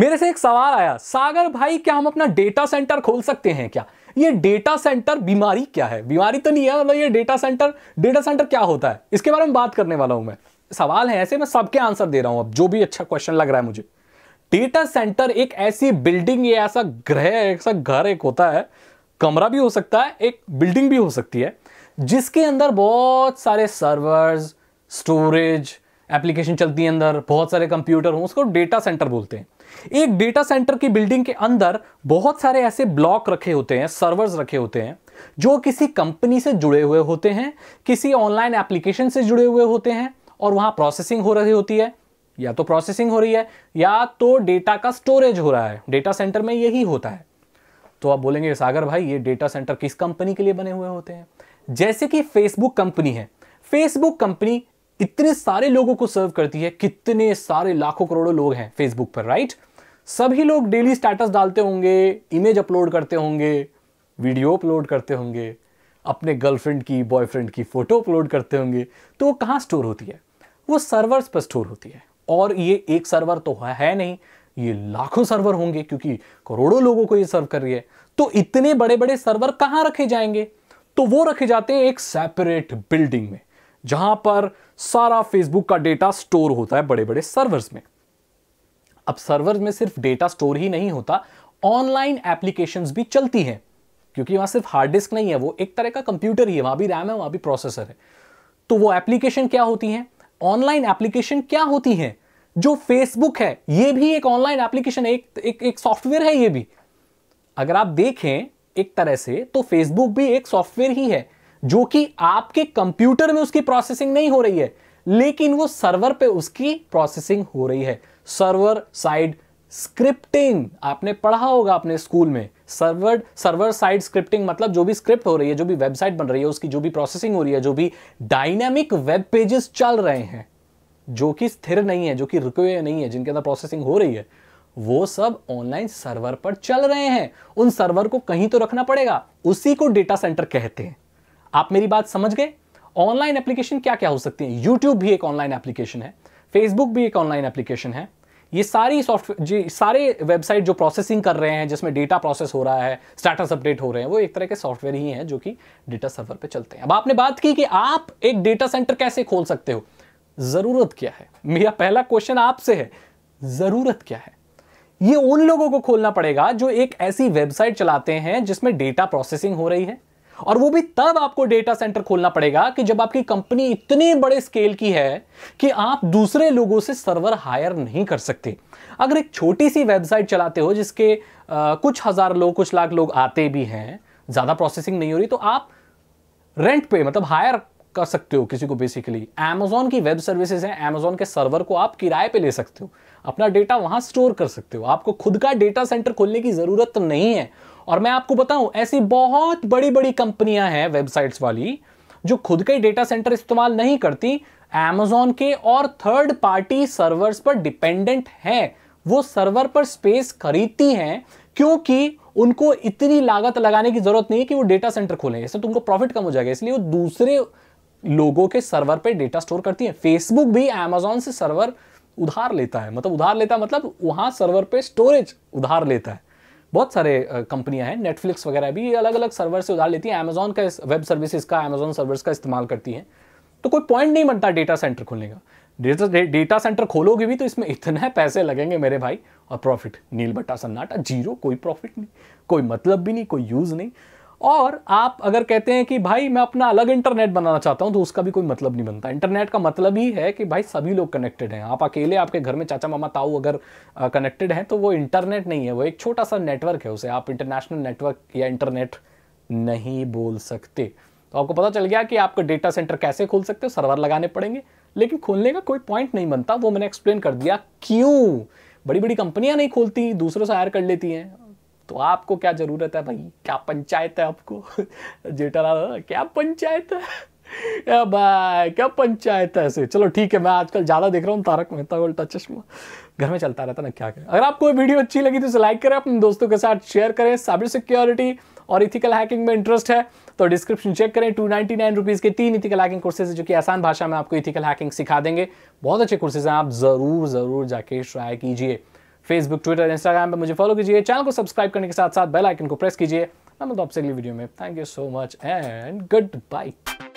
मेरे से एक सवाल आया सागर भाई क्या हम अपना डेटा सेंटर खोल सकते हैं क्या ये डेटा सेंटर बीमारी क्या है बीमारी तो नहीं है मतलब ये डेटा सेंटर डेटा सेंटर क्या होता है इसके बारे में बात करने वाला हूं मैं सवाल है ऐसे मैं सबके आंसर दे रहा हूं अब जो भी अच्छा क्वेश्चन लग रहा है मुझे डेटा सेंटर एक ऐसी बिल्डिंग या ऐसा ग्रह ऐसा घर एक होता है कमरा भी हो सकता है एक बिल्डिंग भी हो सकती है जिसके अंदर बहुत सारे सर्वर्स स्टोरेज एप्लीकेशन चलती है अंदर बहुत सारे कंप्यूटर हों उसको डेटा सेंटर बोलते हैं एक डेटा सेंटर की बिल्डिंग के अंदर बहुत सारे ऐसे ब्लॉक रखे होते हैं सर्वर्स रखे होते हैं जो किसी कंपनी से जुड़े हुए होते हैं किसी ऑनलाइन एप्लीकेशन से जुड़े हुए होते हैं और वहां प्रोसेसिंग हो रही होती है या तो प्रोसेसिंग हो रही है या तो डेटा का स्टोरेज हो रहा है डेटा सेंटर में यही होता है तो आप बोलेंगे सागर भाई ये डेटा सेंटर किस कंपनी के लिए बने हुए होते हैं जैसे कि फेसबुक कंपनी है फेसबुक कंपनी इतने सारे लोगों को सर्व करती है कितने सारे लाखों करोड़ों लोग हैं फेसबुक पर राइट सभी लोग डेली स्टेटस डालते होंगे इमेज अपलोड करते होंगे वीडियो अपलोड करते होंगे अपने गर्लफ्रेंड की बॉयफ्रेंड की फ़ोटो अपलोड करते होंगे तो वो कहाँ स्टोर होती है वो सर्वर्स पर स्टोर होती है और ये एक सर्वर तो है नहीं ये लाखों सर्वर होंगे क्योंकि करोड़ों लोगों को ये सर्व कर रही है तो इतने बड़े बड़े सर्वर कहाँ रखे जाएंगे तो वो रखे जाते हैं एक सेपरेट बिल्डिंग में जहां पर सारा फेसबुक का डेटा स्टोर होता है बड़े बड़े सर्वर्स में अब सर्वर में सिर्फ डेटा स्टोर ही नहीं होता ऑनलाइन एप्लीकेशंस भी चलती हैं क्योंकि वहां सिर्फ हार्ड डिस्क नहीं है वो एक तरह का कंप्यूटर ही है वहां भी रैम है वहां भी प्रोसेसर है तो वो एप्लीकेशन क्या होती हैं ऑनलाइन एप्लीकेशन क्या होती हैं जो फेसबुक है ये भी एक ऑनलाइन एप्लीकेशन है एक एक, एक सॉफ्टवेयर है ये भी अगर आप देखें एक तरह से तो फेसबुक भी एक सॉफ्टवेयर ही है जो कि आपके कंप्यूटर में उसकी प्रोसेसिंग नहीं हो रही है लेकिन वो सर्वर पे उसकी प्रोसेसिंग हो रही है सर्वर साइड स्क्रिप्टिंग आपने पढ़ा होगा अपने स्कूल में सर्वर सर्वर साइड स्क्रिप्टिंग मतलब जो भी स्क्रिप्ट हो रही है जो भी वेबसाइट बन रही है उसकी जो भी प्रोसेसिंग हो रही है जो भी डायनेमिक वेब पेजेस चल रहे हैं जो कि स्थिर नहीं है जो कि रुके हुए नहीं है जिनके अंदर प्रोसेसिंग हो रही है वो सब ऑनलाइन सर्वर पर चल रहे हैं उन सर्वर को कहीं तो रखना पड़ेगा उसी को डेटा सेंटर कहते हैं आप मेरी बात समझ गए ऑनलाइन एप्लीकेशन क्या क्या हो सकती है यूट्यूब भी एक ऑनलाइन एप्लीकेशन है फेसबुक भी एक ऑनलाइन एप्लीकेशन है ये सारी सॉफ्टवेयर जी सारे वेबसाइट जो प्रोसेसिंग कर रहे हैं जिसमें डेटा प्रोसेस हो रहा है स्टेटस अपडेट हो रहे हैं वो एक तरह के सॉफ्टवेयर ही हैं जो कि डेटा सर्वर पे चलते हैं अब आपने बात की कि आप एक डेटा सेंटर कैसे खोल सकते हो ज़रूरत क्या है मेरा पहला क्वेश्चन आपसे है ज़रूरत क्या है ये उन लोगों को खोलना पड़ेगा जो एक ऐसी वेबसाइट चलाते हैं जिसमें डेटा प्रोसेसिंग हो रही है और वो भी तब आपको डेटा सेंटर खोलना पड़ेगा कि जब आपकी कंपनी इतनी बड़े स्केल की है कि आप दूसरे लोगों से सर्वर हायर नहीं कर सकते अगर एक छोटी सी वेबसाइट चलाते हो जिसके आ, कुछ हज़ार लोग कुछ लाख लोग आते भी हैं ज़्यादा प्रोसेसिंग नहीं हो रही तो आप रेंट पे मतलब हायर कर सकते हो किसी को बेसिकली एमेजॉन की वेब सर्विसेज हैं अमेजोन के सर्वर को आप किराए पे ले सकते हो अपना डेटा वहां स्टोर कर सकते हो आपको खुद का डेटा सेंटर खोलने की ज़रूरत नहीं है और मैं आपको बताऊं ऐसी बहुत बड़ी बड़ी कंपनियां हैं वेबसाइट्स वाली जो खुद के डेटा सेंटर इस्तेमाल नहीं करती एमेजॉन के और थर्ड पार्टी सर्वर्स पर डिपेंडेंट हैं वो सर्वर पर स्पेस खरीदती हैं क्योंकि उनको इतनी लागत लगाने की जरूरत नहीं है कि वो डेटा सेंटर खोलें इससे तुमको प्रॉफिट कम हो जाएगा इसलिए वो दूसरे लोगों के सर्वर पे डेटा स्टोर करती है फेसबुक भी अमेजोन से सर्वर उधार लेता है मतलब उधार लेता है मतलब वहां सर्वर पे स्टोरेज उधार लेता है बहुत सारे कंपनियां हैं नेटफ्लिक्स वगैरह भी ये अलग अलग सर्वर से उधार लेती हैं अमेजोन का वेब सर्विसेज का अमेजोन सर्वर्स का इस्तेमाल करती हैं तो कोई पॉइंट नहीं बनता डेटा सेंटर खोलने का डेटा डेटा सेंटर खोलोगे भी तो इसमें इतने पैसे लगेंगे मेरे भाई और प्रॉफिट नील बट्टा सन्नाटा जीरो कोई प्रॉफिट नहीं कोई मतलब भी नहीं कोई यूज़ नहीं और आप अगर कहते हैं कि भाई मैं अपना अलग इंटरनेट बनाना चाहता हूं तो उसका भी कोई मतलब नहीं बनता इंटरनेट का मतलब ही है कि भाई सभी लोग कनेक्टेड हैं आप अकेले आपके घर में चाचा मामा ताऊ अगर कनेक्टेड हैं तो वो इंटरनेट नहीं है वो एक छोटा सा नेटवर्क है उसे आप इंटरनेशनल नेटवर्क या इंटरनेट नहीं बोल सकते तो आपको पता चल गया कि आपका डेटा सेंटर कैसे खोल सकते हो सर्वर लगाने पड़ेंगे लेकिन खोलने का कोई पॉइंट नहीं बनता वो मैंने एक्सप्लेन कर दिया क्यों बड़ी बड़ी कंपनियां नहीं खोलती दूसरों से हायर कर लेती हैं तो आपको क्या ज़रूरत है भाई क्या पंचायत है आपको जेठालाल क्या पंचायत है भाई क्या पंचायत है ऐसे चलो ठीक है मैं आजकल ज़्यादा देख रहा हूँ तारक मेहता उल्टा चश्मा घर में चलता रहता ना क्या करें अगर आपको वीडियो अच्छी लगी तो इसे लाइक करें अपने दोस्तों के साथ शेयर करें साइबर सिक्योरिटी और इथिकल हैकिंग में इंटरेस्ट है तो डिस्क्रिप्शन चेक करें टू नाइनटी नाइन रुपीज़ के तीन इथिकल हैकिंग कोर्सेज जो कि आसान भाषा में आपको इथिकल हैकिंग सिखा देंगे बहुत अच्छे कोर्सेज हैं आप ज़रूर ज़रूर जाके ट्राई कीजिए फेसबुक ट्विटर इंस्टाग्राम पर मुझे फॉलो कीजिए चैनल को सब्सक्राइब करने के साथ साथ बेल आइकन को प्रेस कीजिए मैं मतलब आपसे अगली वीडियो में thank you so much and good by